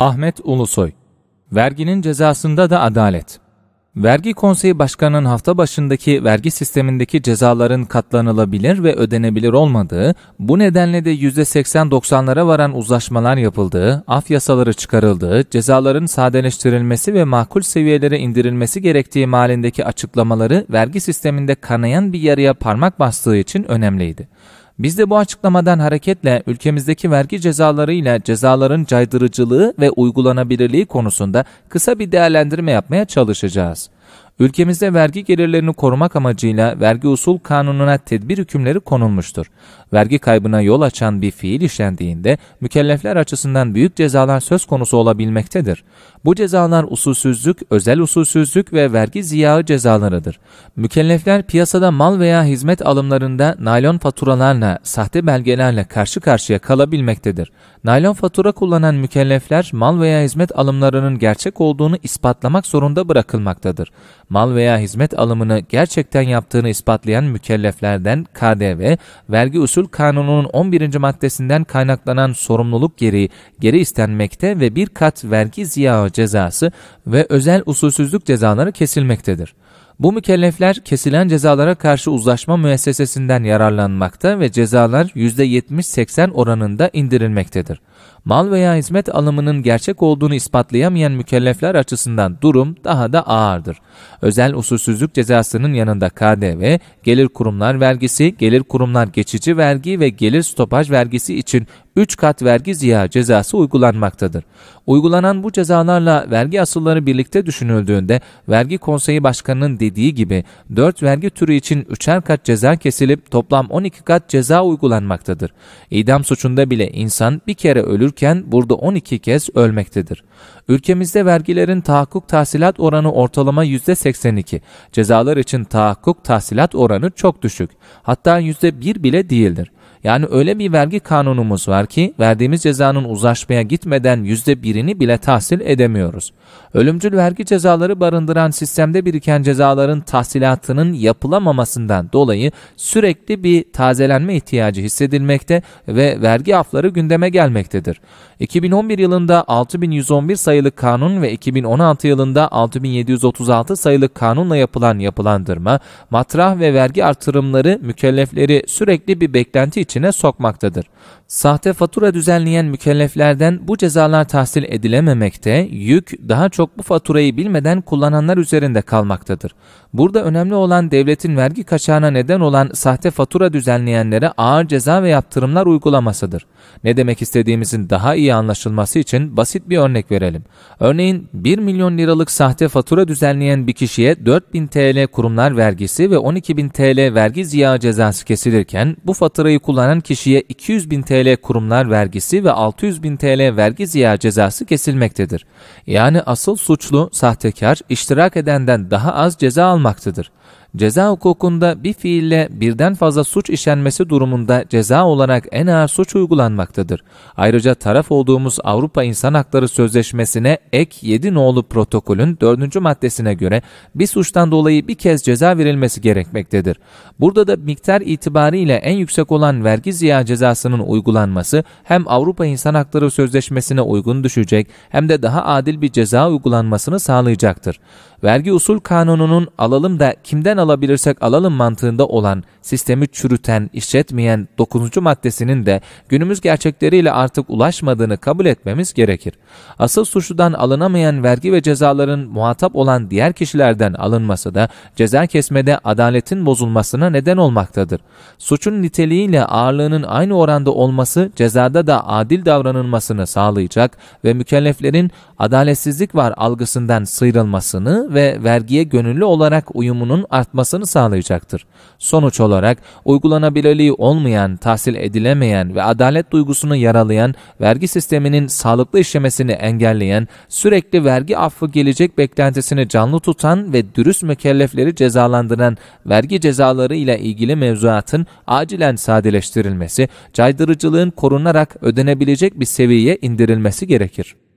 Ahmet Ulusoy Verginin cezasında da adalet. Vergi Konseyi Başkanı'nın hafta başındaki vergi sistemindeki cezaların katlanılabilir ve ödenebilir olmadığı, bu nedenle de %80-90'lara varan uzlaşmalar yapıldığı, af yasaları çıkarıldığı, cezaların sadeleştirilmesi ve makul seviyelere indirilmesi gerektiği malindeki açıklamaları vergi sisteminde kanayan bir yarıya parmak bastığı için önemliydi. Biz de bu açıklamadan hareketle ülkemizdeki vergi cezalarıyla cezaların caydırıcılığı ve uygulanabilirliği konusunda kısa bir değerlendirme yapmaya çalışacağız. Ülkemizde vergi gelirlerini korumak amacıyla vergi usul kanununa tedbir hükümleri konulmuştur vergi kaybına yol açan bir fiil işlendiğinde mükellefler açısından büyük cezalar söz konusu olabilmektedir. Bu cezalar usulsüzlük, özel usulsüzlük ve vergi ziyağı cezalarıdır. Mükellefler piyasada mal veya hizmet alımlarında naylon faturalarla, sahte belgelerle karşı karşıya kalabilmektedir. Naylon fatura kullanan mükellefler mal veya hizmet alımlarının gerçek olduğunu ispatlamak zorunda bırakılmaktadır. Mal veya hizmet alımını gerçekten yaptığını ispatlayan mükelleflerden KDV, vergi usul usul kanununun 11. maddesinden kaynaklanan sorumluluk gereği geri istenmekte ve bir kat vergi ziyağı cezası ve özel usulsüzlük cezaları kesilmektedir. Bu mükellefler kesilen cezalara karşı uzlaşma müessesesinden yararlanmakta ve cezalar %70-80 oranında indirilmektedir. Mal veya hizmet alımının gerçek olduğunu ispatlayamayan mükellefler açısından durum daha da ağırdır. Özel usulsüzlük cezasının yanında KDV, gelir kurumlar vergisi, gelir kurumlar geçici vergi ve gelir stopaj vergisi için 3 kat vergi ziya cezası uygulanmaktadır. Uygulanan bu cezalarla vergi asılları birlikte düşünüldüğünde vergi konseyi başkanının dediği gibi 4 vergi türü için 3'er kat ceza kesilip toplam 12 kat ceza uygulanmaktadır. İdam suçunda bile insan bir kere ölürken burada 12 kez ölmektedir. Ülkemizde vergilerin tahakkuk tahsilat oranı ortalama %82. Cezalar için tahakkuk tahsilat oranı çok düşük. Hatta %1 bile değildir. Yani öyle bir vergi kanunumuz var ki verdiğimiz cezanın uzlaşmaya gitmeden yüzde birini bile tahsil edemiyoruz. Ölümcül vergi cezaları barındıran sistemde biriken cezaların tahsilatının yapılamamasından dolayı sürekli bir tazelenme ihtiyacı hissedilmekte ve vergi afları gündeme gelmektedir. 2011 yılında 6111 sayılı kanun ve 2016 yılında 6736 sayılı kanunla yapılan yapılandırma, matrah ve vergi artırımları mükellefleri sürekli bir beklenti içine sokmaktadır. Sahte fatura düzenleyen mükelleflerden bu cezalar tahsil edilememekte, yük daha çok bu faturayı bilmeden kullananlar üzerinde kalmaktadır. Burada önemli olan devletin vergi kaçağına neden olan sahte fatura düzenleyenlere ağır ceza ve yaptırımlar uygulamasıdır. Ne demek istediğimizin daha iyi anlaşılması için basit bir örnek verelim. Örneğin 1 milyon liralık sahte fatura düzenleyen bir kişiye 4000 TL kurumlar vergisi ve 12000 TL vergi ziyağı cezası kesilirken bu faturayı kullanan kullanan kişiye 200 bin TL kurumlar vergisi ve 600 bin TL vergi ziya cezası kesilmektedir. Yani asıl suçlu, sahtekar, iştirak edenden daha az ceza almaktadır. Ceza hukukunda bir fiille birden fazla suç işlenmesi durumunda ceza olarak en ağır suç uygulanmaktadır. Ayrıca taraf olduğumuz Avrupa İnsan Hakları Sözleşmesi'ne ek 7 nolu protokolün 4. maddesine göre bir suçtan dolayı bir kez ceza verilmesi gerekmektedir. Burada da miktar itibariyle en yüksek olan vergi ziya cezasının uygulanması hem Avrupa İnsan Hakları Sözleşmesi'ne uygun düşecek hem de daha adil bir ceza uygulanmasını sağlayacaktır. Vergi usul kanununun alalım da kimden alabilirsek alalım mantığında olan, sistemi çürüten, işletmeyen 9. maddesinin de günümüz gerçekleriyle artık ulaşmadığını kabul etmemiz gerekir. Asıl suçludan alınamayan vergi ve cezaların muhatap olan diğer kişilerden alınması da ceza kesmede adaletin bozulmasına neden olmaktadır. Suçun niteliğiyle ağırlığının aynı oranda olması cezada da adil davranılmasını sağlayacak ve mükelleflerin adaletsizlik var algısından sıyrılmasını ve vergiye gönüllü olarak uyumunun artmasını sağlayacaktır. Sonuç olarak uygulanabilirliği olmayan, tahsil edilemeyen ve adalet duygusunu yaralayan, vergi sisteminin sağlıklı işlemesini engelleyen, sürekli vergi affı gelecek beklentisini canlı tutan ve dürüst mükellefleri cezalandıran vergi cezaları ile ilgili mevzuatın acilen sadeleştirilmesi gerçekleştirilmesi, caydırıcılığın korunarak ödenebilecek bir seviyeye indirilmesi gerekir.